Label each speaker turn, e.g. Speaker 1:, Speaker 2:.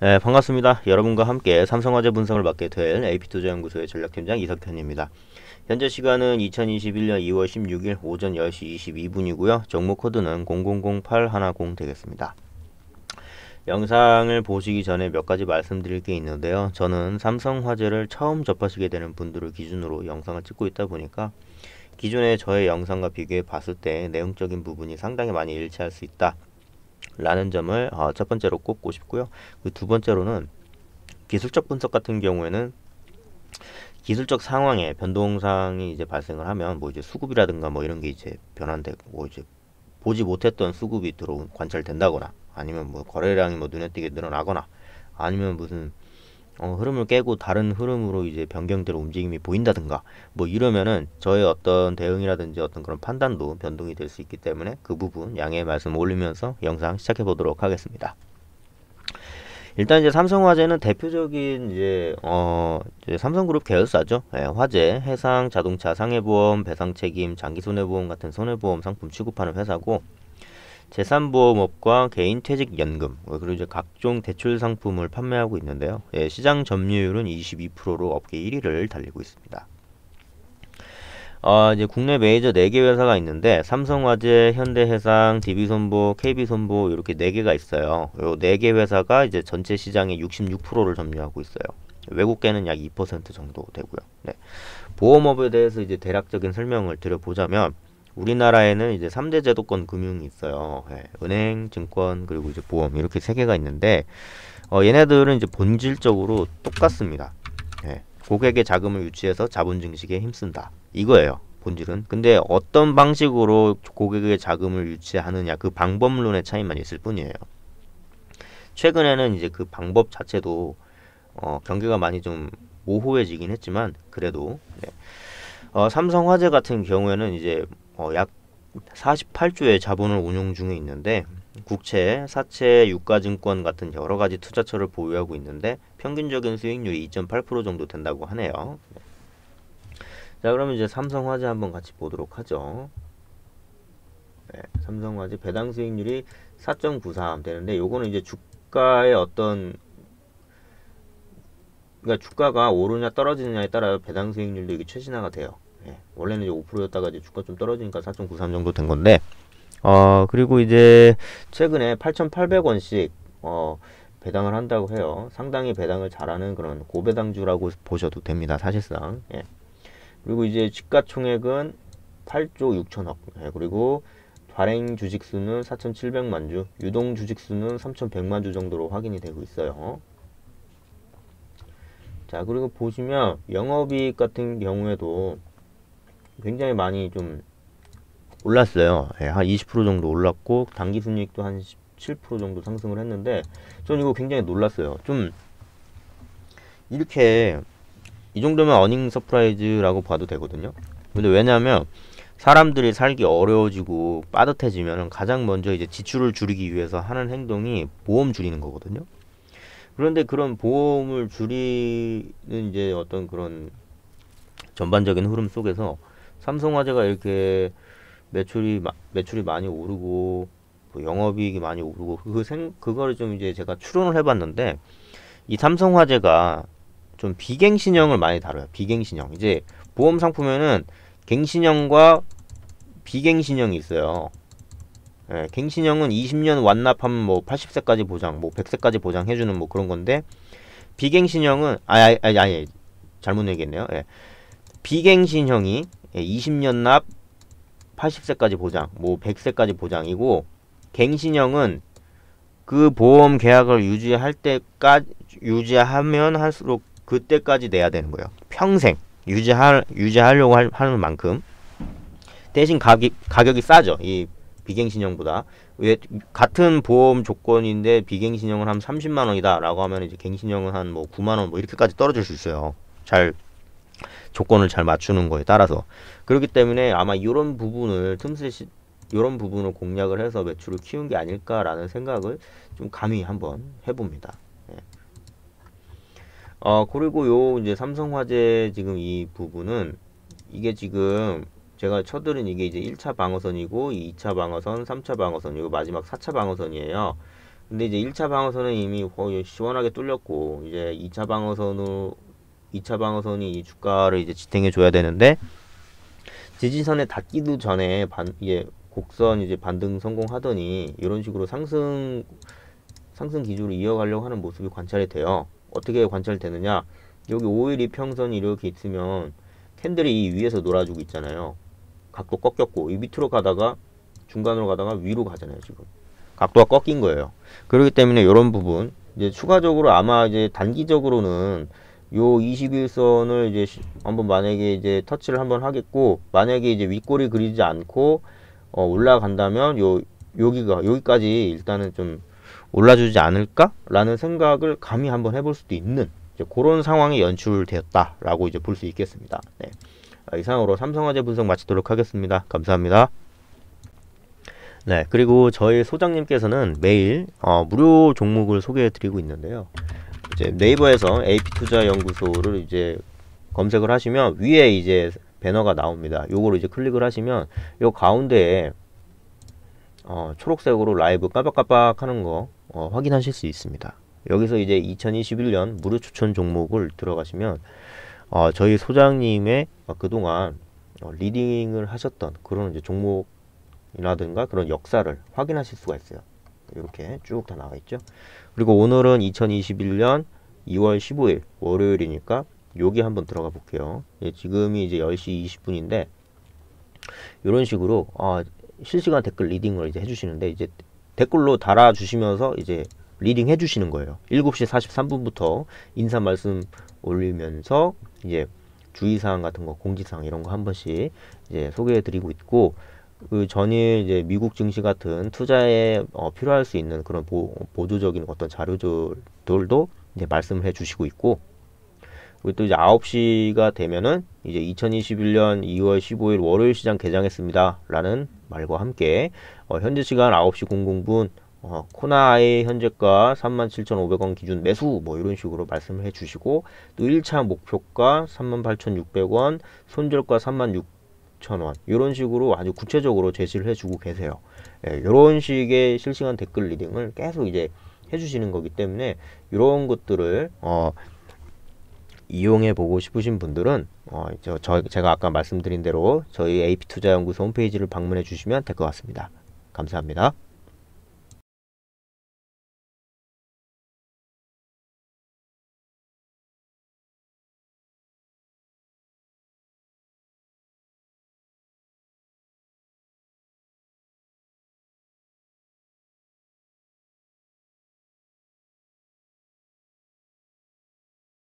Speaker 1: 네, 반갑습니다. 여러분과 함께 삼성화재 분석을 맡게 될 AP투자연구소의 전략팀장 이석현입니다. 현재 시간은 2021년 2월 16일 오전 10시 22분이고요. 종목 코드는 0000810 되겠습니다. 영상을 보시기 전에 몇 가지 말씀드릴 게 있는데요. 저는 삼성화재를 처음 접하시게 되는 분들을 기준으로 영상을 찍고 있다 보니까 기존의 저의 영상과 비교해 봤을 때 내용적인 부분이 상당히 많이 일치할 수 있다. 라는 점을 어, 첫 번째로 꼽고 싶고요. 그 두 번째로는 기술적 분석 같은 경우에는 기술적 상황에 변동상이 이제 발생을 하면 뭐 이제 수급이라든가 뭐 이런 게 이제 변환되고 뭐 이제 보지 못했던 수급이 들어온 관찰된다거나 아니면 뭐 거래량이 뭐 눈에 띄게 늘어나거나 아니면 무슨 어, 흐름을 깨고 다른 흐름으로 이제 변경될 움직임이 보인다든가 뭐 이러면은 저의 어떤 대응이라든지 어떤 그런 판단도 변동이 될 수 있기 때문에 그 부분 양해 말씀 올리면서 영상 시작해 보도록 하겠습니다. 일단 이제 삼성화재는 대표적인 이제 어 이제 삼성그룹 계열사죠. 예, 화재, 해상, 자동차, 상해보험, 배상책임, 장기손해보험 같은 손해보험 상품 취급하는 회사고 재산보험업과 개인퇴직연금 뭐 그리고 이제 각종 대출 상품을 판매하고 있는데요. 예, 시장 점유율은 22%로 업계 1위를 달리고 있습니다. 어, 이제 국내 메이저 4개 회사가 있는데 삼성화재, 현대해상, DB손보, KB손보 이렇게 4개가 있어요. 요 4개 회사가 이제 전체 시장의 66%를 점유하고 있어요. 외국계는 약 2% 정도 되고요. 네. 보험업에 대해서 이제 대략적인 설명을 드려보자면 우리나라에는 이제 삼대 제도권 금융이 있어요. 예, 은행, 증권, 그리고 이제 보험 이렇게 세 개가 있는데 어, 얘네들은 이제 본질적으로 똑같습니다. 예, 고객의 자금을 유치해서 자본 증식에 힘쓴다. 이거예요. 본질은. 근데 어떤 방식으로 고객의 자금을 유치하느냐 그 방법론의 차이만 있을 뿐이에요. 최근에는 이제 그 방법 자체도 어, 경계가 많이 좀 모호해지긴 했지만 그래도 네. 어, 삼성화재 같은 경우에는 이제 어, 약 48조의 자본을 운용 중에 있는데 국채, 사채, 유가증권 같은 여러 가지 투자처를 보유하고 있는데 평균적인 수익률이 2.8% 정도 된다고 하네요. 자, 그러면 이제 삼성화재 한번 같이 보도록 하죠. 네, 삼성화재 배당 수익률이 4.93 되는데 요거는 이제 주가의 어떤 그러니까 주가가 오르냐 떨어지느냐에 따라 배당 수익률도 이게 최신화가 돼요. 예, 원래는 이제 5%였다가 이제 주가 좀 떨어지니까 4.93 정도 된 건데 어 그리고 이제 최근에 8,800원씩 어 배당을 한다고 해요. 상당히 배당을 잘하는 그런 고배당주라고 보셔도 됩니다. 사실상. 예. 그리고 이제 시가총액은 8조 6천억. 예. 그리고 발행 주식수는 4,700만 주, 유동 주식수는 3,100만 주 정도로 확인이 되고 있어요. 자, 그리고 보시면 영업이익 같은 경우에도 굉장히 많이 좀 올랐어요. 예, 한 20% 정도 올랐고 단기 순이익도 한 17% 정도 상승을 했는데 저는 이거 굉장히 놀랐어요. 좀 이렇게 이 정도면 어닝 서프라이즈라고 봐도 되거든요. 근데 왜냐하면 사람들이 살기 어려워지고 빠듯해지면 가장 먼저 이제 지출을 줄이기 위해서 하는 행동이 보험 줄이는 거거든요. 그런데 그런 보험을 줄이는 이제 어떤 그런 전반적인 흐름 속에서 삼성화재가 이렇게 매출이 매출이 많이 오르고 뭐 영업이익이 많이 오르고 그 생 그거를 좀 이제 제가 추론을 해봤는데 이 삼성화재가 좀 비갱신형을 많이 다뤄요. 비갱신형 이제 보험 상품에는 갱신형과 비갱신형이 있어요. 예, 갱신형은 20년 완납하면 뭐 80세까지 보장, 뭐 100세까지 보장해주는 뭐 그런 건데 비갱신형은 아니 아니 아니, 아니 예, 잘못 얘기했네요. 예. 비갱신형이 예, 20년 납 80세까지 보장, 뭐 100세까지 보장이고 갱신형은 그 보험 계약을 유지할 때까지 유지하면 할수록 그때까지 내야 되는 거예요. 평생 유지할 유지하려고 할, 하는 만큼 대신 가격 가격이 싸죠. 이 비갱신형보다 왜 같은 보험 조건인데 비갱신형은 한 30만 원이다라고 하면 이제 갱신형은 한 뭐 9만 원 뭐 이렇게까지 떨어질 수 있어요. 잘 조건을 잘 맞추는 거에 따라서 그렇기 때문에 아마 이런 부분을 틈새 시 이런 부분을 공략을 해서 매출을 키운 게 아닐까라는 생각을 좀 감히 한번 해봅니다. 예. 어 그리고 요 이제 삼성화재 지금 이 부분은 이게 지금 제가 쳐드린 이게 이제 1차 방어선이고 2차 방어선, 3차 방어선, 이거 마지막 4차 방어선이에요. 근데 이제 1차 방어선은 이미 시원하게 뚫렸고 이제 2차 방어선으로 2차 방어선이 이 주가를 이제 지탱해 줘야 되는데 지지선에 닿기도 전에 반 이제 곡선 이제 반등 성공하더니 이런 식으로 상승 상승 기조로 이어가려고 하는 모습이 관찰이 돼요. 어떻게 관찰되느냐? 여기 5일 이평선이 이렇게 있으면 캔들이 이 위에서 놀아주고 있잖아요. 각도 꺾였고 이 밑으로 가다가 중간으로 가다가 위로 가잖아요, 지금. 각도가 꺾인 거예요. 그렇기 때문에 이런 부분 이제 추가적으로 아마 이제 단기적으로는 요 21선을 이제 한번 만약에 이제 터치를 한번 하겠고 만약에 이제 윗골이 그리지 않고 어 올라간다면 요 여기가 여기까지 일단은 좀 올라주지 않을까라는 생각을 감히 한번 해볼 수도 있는 이제 그런 상황이 연출되었다라고 이제 볼 수 있겠습니다. 네. 아, 이상으로 삼성화재 분석 마치도록 하겠습니다. 감사합니다. 네, 그리고 저희 소장님께서는 매일 어, 무료 종목을 소개해드리고 있는데요. 이제 네이버에서 AP투자연구소를 이제 검색을 하시면 위에 이제 배너가 나옵니다. 요거를 이제 클릭을 하시면 요 가운데에 어, 초록색으로 라이브 깜빡깜빡 하는 거 어, 확인하실 수 있습니다. 여기서 이제 2021년 무료 추천 종목을 들어가시면 어, 저희 소장님의 그동안 어, 리딩을 하셨던 그런 이제 종목이라든가 그런 역사를 확인하실 수가 있어요. 이렇게 쭉 다 나와 있죠. 그리고 오늘은 2021년 2월 15일 월요일이니까 여기 한번 들어가 볼게요. 예, 지금이 이제 10시 20분인데 이런 식으로 아, 실시간 댓글 리딩을 이제 해주시는데 이제 댓글로 달아주시면서 이제 리딩 해주시는 거예요. 7시 43분부터 인사 말씀 올리면서 이제 주의사항 같은 거, 공지사항 이런 거 한 번씩 이제 소개해드리고 있고 그 전일 이제 미국 증시 같은 투자에 어, 필요할 수 있는 그런 보, 보조적인 어떤 자료들도 이제 말씀을 해주시고 있고 그리고 또 이제 9시가 되면은 이제 2021년 2월 15일 월요일 시장 개장했습니다. 라는 말과 함께 어, 현재 시간 9시 00분 어, 코나의 현재가 37,500원 기준 매수 뭐 이런 식으로 말씀을 해주시고 또 1차 목표가 38,600원 손절가 36,000원 천원 이런 식으로 아주 구체적으로 제시를 해주고 계세요. 예, 이런 식의 실시간 댓글 리딩을 계속 이제 해주시는 거기 때문에 이런 것들을 어, 이용해 보고 싶으신 분들은 어, 저, 저, 제가 아까 말씀드린 대로 저희 AP투자연구소 홈페이지를 방문해 주시면 될 것 같습니다. 감사합니다.